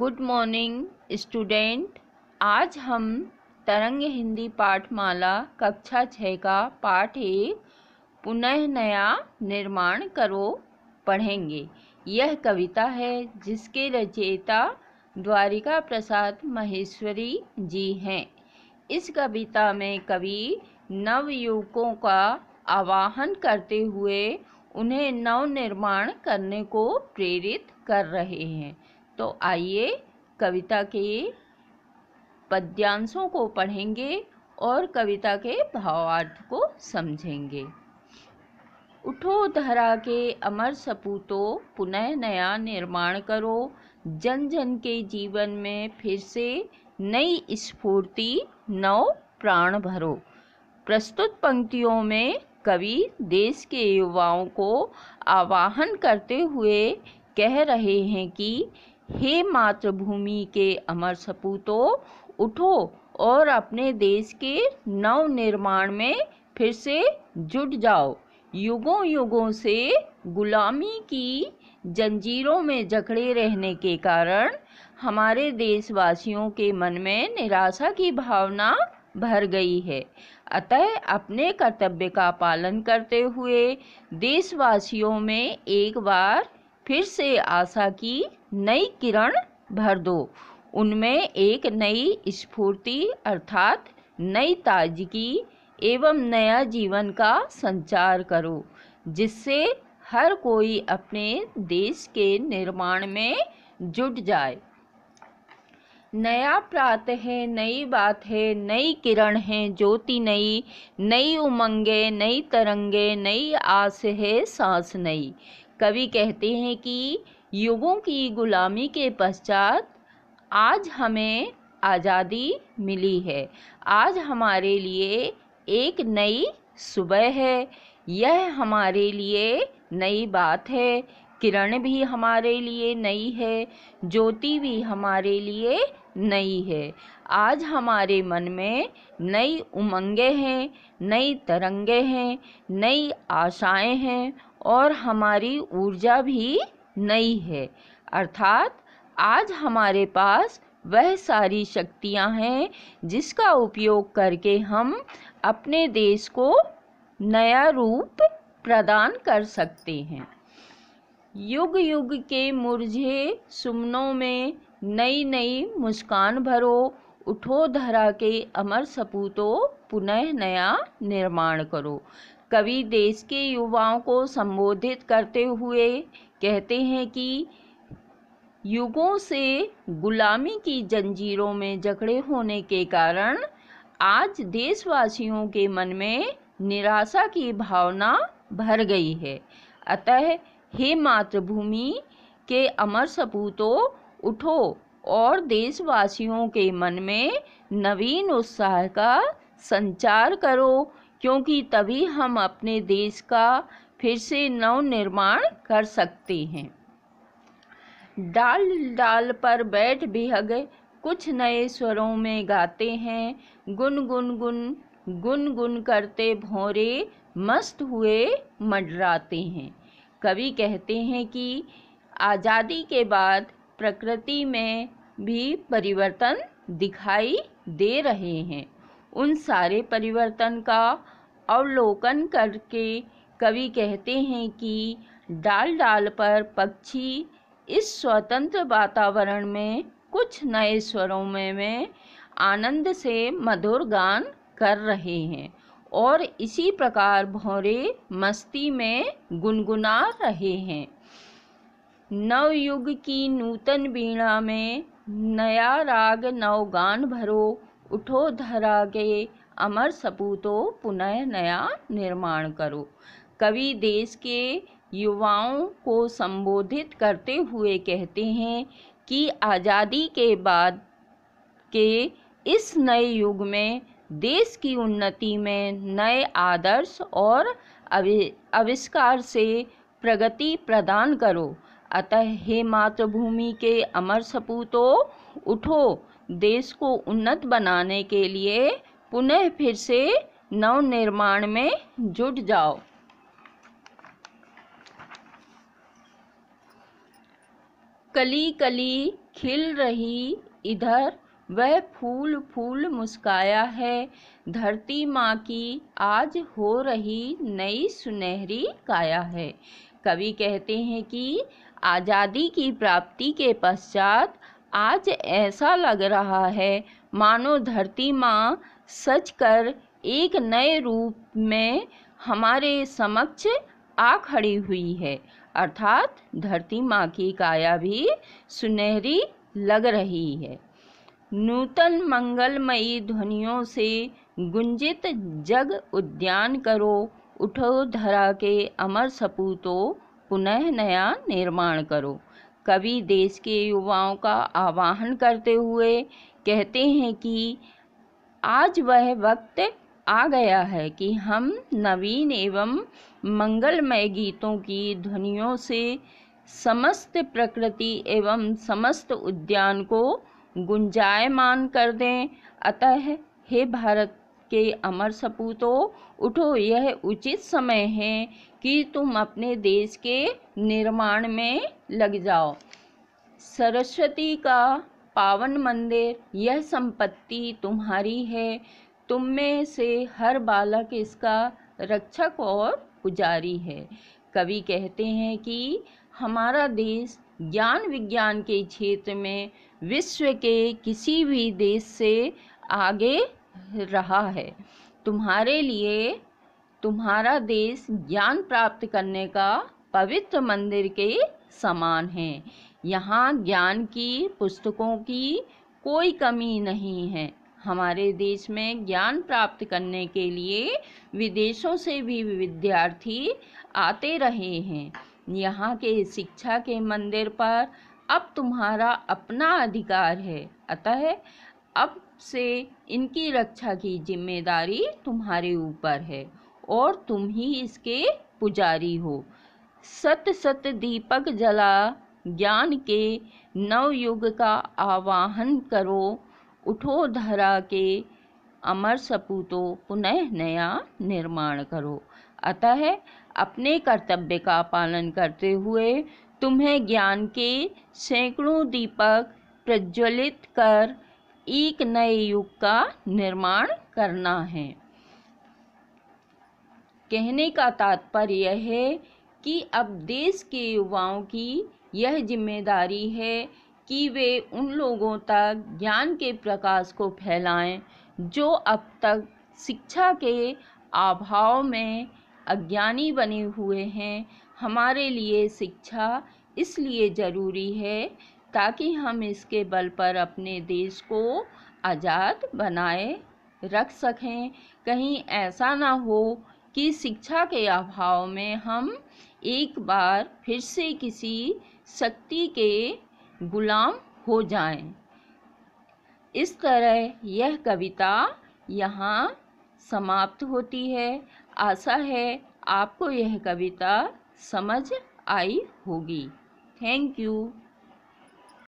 Good morning student आज हम तरंग हिंदी पाठमाला कक्षा छः का पाठ एक पुनः नया निर्माण करो पढ़ेंगे यह कविता है जिसके रचयिता द्वारिका प्रसाद महेश्वरी जी हैं इस कविता में कवि नवयुवकों का आवाहन करते हुए उन्हें नवनिर्माण करने को प्रेरित कर रहे हैं तो आइए कविता के पद्यांशों को पढ़ेंगे और कविता के भावार्थ को समझेंगे उठो धरा के अमर सपूतो पुनः नया निर्माण करो जन जन के जीवन में फिर से नई स्फूर्ति नव प्राण भरो प्रस्तुत पंक्तियों में कवि देश के युवाओं को आवाहन करते हुए कह रहे हैं कि हे मातृभूमि के अमर सपूतों उठो और अपने देश के नव निर्माण में फिर से जुट जाओ युगों युगों से गुलामी की जंजीरों में जकड़े रहने के कारण हमारे देशवासियों के मन में निराशा की भावना भर गई है अतः अपने कर्तव्य का पालन करते हुए देशवासियों में एक बार फिर से आशा की नई किरण भर दो उनमें एक नई स्फूर्ति अर्थात नई ताजगी एवं नया जीवन का संचार करो जिससे हर कोई अपने देश के निर्माण में जुट जाए नया प्रात है नई बात है नई किरण है ज्योति नई नई उमंगे नई तरंगे नई आस है सांस नई कवि कहते हैं कि युगों की गुलामी के पश्चात आज हमें आज़ादी मिली है आज हमारे लिए एक नई सुबह है यह हमारे लिए नई बात है किरण भी हमारे लिए नई है ज्योति भी हमारे लिए नई है आज हमारे मन में नई उमंगे हैं नई तरंगे हैं नई आशाएं हैं और हमारी ऊर्जा भी नई है अर्थात आज हमारे पास वह सारी शक्तियां हैं जिसका उपयोग करके हम अपने देश को नया रूप प्रदान कर सकते हैं युग युग के मुरझे सुमनों में नई नई मुस्कान भरो उठो धरा के अमर सपूतों पुनः नया निर्माण करो कवि देश के युवाओं को संबोधित करते हुए कहते हैं कि युगों से गुलामी की जंजीरों में जकड़े होने के कारण आज देशवासियों के मन में निराशा की भावना भर गई है अतः हे मातृभूमि के अमर सपूतों उठो और देशवासियों के मन में नवीन उत्साह का संचार करो क्योंकि तभी हम अपने देश का फिर से नवनिर्माण कर सकते हैं डाल डाल पर बैठ बिहग कुछ नए स्वरों में गाते हैं गुन गुन गुन गुन गुन करते भौरे मस्त हुए मडराते हैं कवि कहते हैं कि आज़ादी के बाद प्रकृति में भी परिवर्तन दिखाई दे रहे हैं उन सारे परिवर्तन का अवलोकन करके कवि कहते हैं कि डाल डाल पर पक्षी इस स्वतंत्र वातावरण में कुछ नए स्वरों में, में आनंद से मधुर गान कर रहे हैं और इसी प्रकार भौरे मस्ती में गुनगुना रहे हैं नवयुग की नूतन वीणा में नया राग नवगान भरो उठो धरा के अमर सपूतों पुनः नया निर्माण करो कवि देश के युवाओं को संबोधित करते हुए कहते हैं कि आज़ादी के बाद के इस नए युग में देश की उन्नति में नए आदर्श और आविष्कार से प्रगति प्रदान करो अतः हे मातृभूमि के अमर सपूतों उठो देश को उन्नत बनाने के लिए पुनः फिर से नवनिर्माण में जुट जाओ कली कली खिल रही इधर वह फूल फूल मुस्काया है धरती माँ की आज हो रही नई सुनहरी काया है कवि कहते हैं कि आज़ादी की प्राप्ति के पश्चात आज ऐसा लग रहा है मानो धरती माँ सच कर एक नए रूप में हमारे समक्ष आ खड़ी हुई है अर्थात धरती माँ की काया भी सुनहरी लग रही है नूतन मंगलमयी ध्वनियों से गुंजित जग उद्यान करो उठो धरा के अमर सपूतों पुनः नया निर्माण करो कवि देश के युवाओं का आवाहन करते हुए कहते हैं कि आज वह वक्त आ गया है कि हम नवीन एवं मंगलमय गीतों की ध्वनियों से समस्त प्रकृति एवं समस्त उद्यान को गुंजायमान कर दें अतः हे भारत के अमर सपूतों उठो यह उचित समय है कि तुम अपने देश के निर्माण में लग जाओ सरस्वती का पावन मंदिर यह संपत्ति तुम्हारी है तुम में से हर बालक इसका रक्षक और पुजारी है कवि कहते हैं कि हमारा देश ज्ञान विज्ञान के क्षेत्र में विश्व के किसी भी देश से आगे रहा है तुम्हारे लिए तुम्हारा देश ज्ञान प्राप्त करने का पवित्र मंदिर के समान है यहाँ ज्ञान की पुस्तकों की कोई कमी नहीं है हमारे देश में ज्ञान प्राप्त करने के लिए विदेशों से भी विद्यार्थी आते रहे हैं यहाँ के शिक्षा के मंदिर पर अब तुम्हारा अपना अधिकार है अतः अब से इनकी रक्षा की जिम्मेदारी तुम्हारे ऊपर है और तुम ही इसके पुजारी हो सत सत दीपक जला ज्ञान के नवयुग का आवाहन करो उठो धरा के अमर सपूतों पुनः नया निर्माण करो अतः अपने कर्तव्य का पालन करते हुए तुम्हें ज्ञान के सैकड़ों दीपक प्रज्वलित कर एक नए युग का निर्माण करना है कहने का तात्पर्य यह है कि अब देश के युवाओं की यह जिम्मेदारी है कि वे उन लोगों तक ज्ञान के प्रकाश को फैलाएं जो अब तक शिक्षा के अभाव में अज्ञानी बने हुए हैं हमारे लिए शिक्षा इसलिए ज़रूरी है ताकि हम इसके बल पर अपने देश को आज़ाद बनाए रख सकें कहीं ऐसा ना हो कि शिक्षा के अभाव में हम एक बार फिर से किसी शक्ति के गुलाम हो जाएं। इस तरह यह कविता यहाँ समाप्त होती है आशा है आपको यह कविता समझ आई होगी थैंक यू